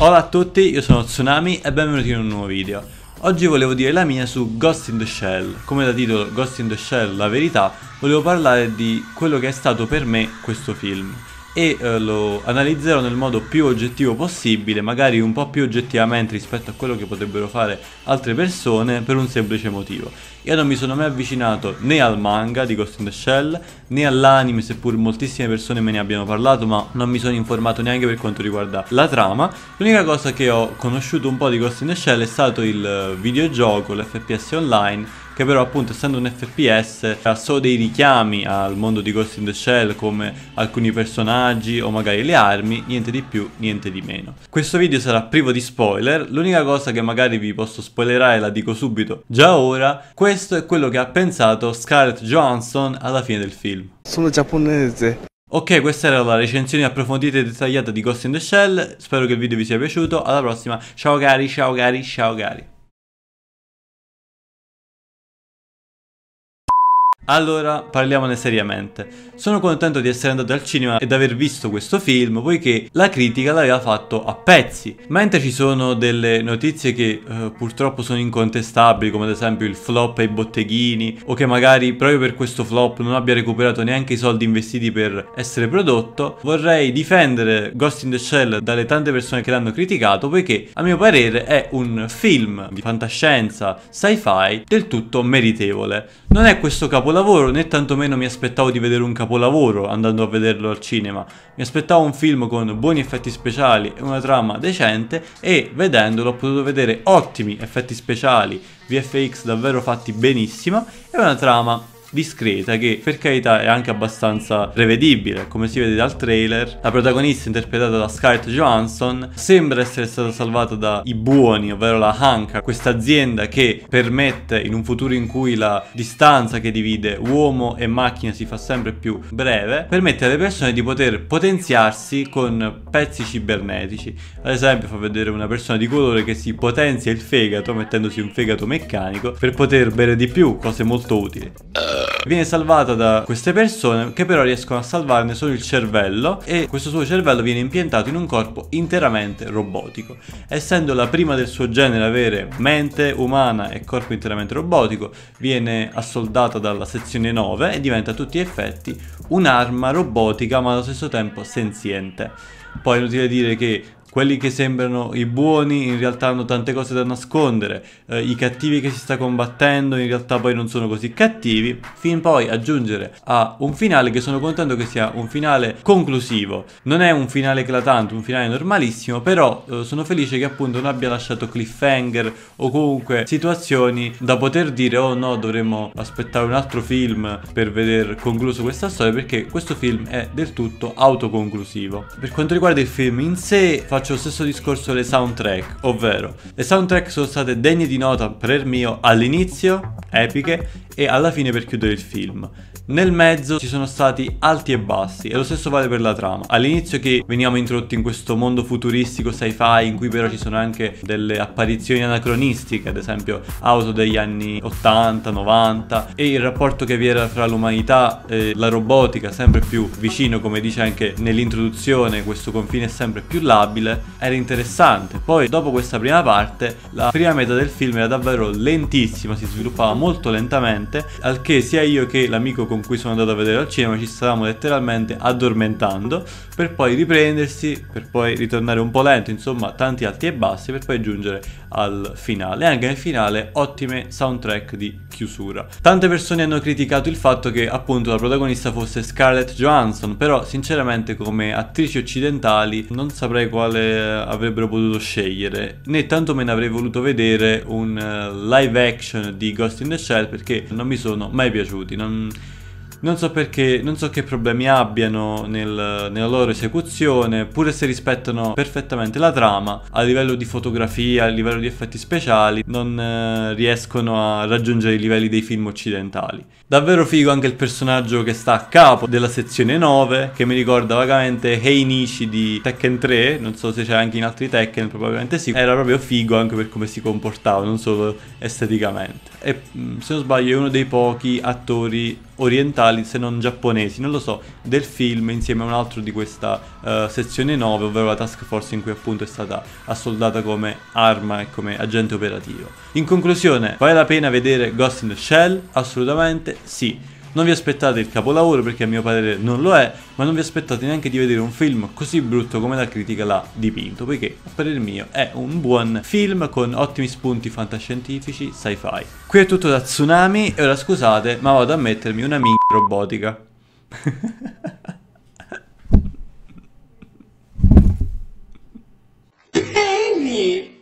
Hola a tutti, io sono Tsunami e benvenuti in un nuovo video. Oggi volevo dire la mia su Ghost in the Shell. Come da titolo Ghost in the Shell, la verità, volevo parlare di quello che è stato per me questo film e eh, lo analizzerò nel modo più oggettivo possibile, magari un po' più oggettivamente rispetto a quello che potrebbero fare altre persone per un semplice motivo. Io non mi sono mai avvicinato né al manga di Ghost in the Shell né all'anime, seppur moltissime persone me ne abbiano parlato, ma non mi sono informato neanche per quanto riguarda la trama. L'unica cosa che ho conosciuto un po' di Ghost in the Shell è stato il eh, videogioco, l'FPS online che però appunto essendo un FPS ha solo dei richiami al mondo di Ghost in the Shell come alcuni personaggi o magari le armi, niente di più, niente di meno. Questo video sarà privo di spoiler, l'unica cosa che magari vi posso spoilerare la dico subito già ora, questo è quello che ha pensato Scarlett Johansson alla fine del film. Sono giapponese. Ok, questa era la recensione approfondita e dettagliata di Ghost in the Shell, spero che il video vi sia piaciuto, alla prossima, ciao cari, ciao cari, ciao cari. Allora, parliamone seriamente. Sono contento di essere andato al cinema ed aver visto questo film, poiché la critica l'aveva fatto a pezzi. Mentre ci sono delle notizie che eh, purtroppo sono incontestabili, come ad esempio il flop ai botteghini, o che magari proprio per questo flop non abbia recuperato neanche i soldi investiti per essere prodotto, vorrei difendere Ghost in the Shell dalle tante persone che l'hanno criticato, poiché a mio parere è un film di fantascienza, sci-fi, del tutto meritevole. Non è questo capolavoro capolavoro, né tantomeno mi aspettavo di vedere un capolavoro andando a vederlo al cinema. Mi aspettavo un film con buoni effetti speciali e una trama decente e vedendolo ho potuto vedere ottimi effetti speciali, VFX davvero fatti benissimo e una trama discreta che per carità è anche abbastanza prevedibile, come si vede dal trailer. La protagonista interpretata da Scarlett Johansson sembra essere stata salvata dai buoni, ovvero la Hanka, questa azienda che permette in un futuro in cui la distanza che divide uomo e macchina si fa sempre più breve, permette alle persone di poter potenziarsi con pezzi cibernetici. Ad esempio fa vedere una persona di colore che si potenzia il fegato mettendosi un fegato meccanico per poter bere di più, cose molto utili. Uh. Viene salvata da queste persone che però riescono a salvarne solo il cervello e questo suo cervello viene impiantato in un corpo interamente robotico. Essendo la prima del suo genere avere mente umana e corpo interamente robotico, viene assoldata dalla sezione 9 e diventa a tutti gli effetti un'arma robotica ma allo stesso tempo senziente. Poi è inutile dire che quelli che sembrano i buoni in realtà hanno tante cose da nascondere, eh, i cattivi che si sta combattendo in realtà poi non sono così cattivi, fin poi aggiungere a un finale che sono contento che sia un finale conclusivo, non è un finale eclatante, un finale normalissimo, però eh, sono felice che appunto non abbia lasciato cliffhanger o comunque situazioni da poter dire oh no dovremmo aspettare un altro film per vedere concluso questa storia perché questo film è del tutto autoconclusivo. Per quanto riguarda il film in sé faccio faccio lo stesso discorso delle soundtrack, ovvero le soundtrack sono state degne di nota, per mio, all'inizio, epiche, e alla fine per chiudere il film. Nel mezzo ci sono stati alti e bassi e lo stesso vale per la trama. All'inizio che veniamo introdotti in questo mondo futuristico sci-fi in cui però ci sono anche delle apparizioni anacronistiche, ad esempio auto degli anni 80, 90 e il rapporto che vi era fra l'umanità e la robotica sempre più vicino, come dice anche nell'introduzione, questo confine è sempre più labile era interessante. Poi dopo questa prima parte la prima metà del film era davvero lentissima, si sviluppava molto lentamente, al che sia io che l'amico con cui sono andato a vedere al cinema ci stavamo letteralmente addormentando per poi riprendersi, per poi ritornare un po' lento, insomma tanti alti e bassi per poi giungere al finale. E anche nel finale ottime soundtrack di chiusura. Tante persone hanno criticato il fatto che appunto la protagonista fosse Scarlett Johansson, però sinceramente come attrici occidentali non saprei quale eh, avrebbero potuto scegliere, né tantomeno avrei voluto vedere un uh, live action di Ghost in the Shell perché non mi sono mai piaciuti. Non non so perché, non so che problemi abbiano nel, nella loro esecuzione, pure se rispettano perfettamente la trama, a livello di fotografia, a livello di effetti speciali, non eh, riescono a raggiungere i livelli dei film occidentali. Davvero figo anche il personaggio che sta a capo della sezione 9, che mi ricorda vagamente Heinichi di Tekken 3, non so se c'è anche in altri Tekken, probabilmente sì, era proprio figo anche per come si comportava, non solo esteticamente è, mm, se non sbaglio, è uno dei pochi attori orientali, se non giapponesi, non lo so, del film insieme a un altro di questa uh, sezione 9, ovvero la task force in cui appunto è stata assoldata come arma e come agente operativo. In conclusione, vale la pena vedere Ghost in the Shell? Assolutamente sì. Non vi aspettate il capolavoro perché a mio parere non lo è, ma non vi aspettate neanche di vedere un film così brutto come la critica l'ha dipinto, perché a parere mio è un buon film con ottimi spunti fantascientifici sci-fi. Qui è tutto da Tsunami e ora scusate, ma vado a mettermi una minchia robotica. Penny!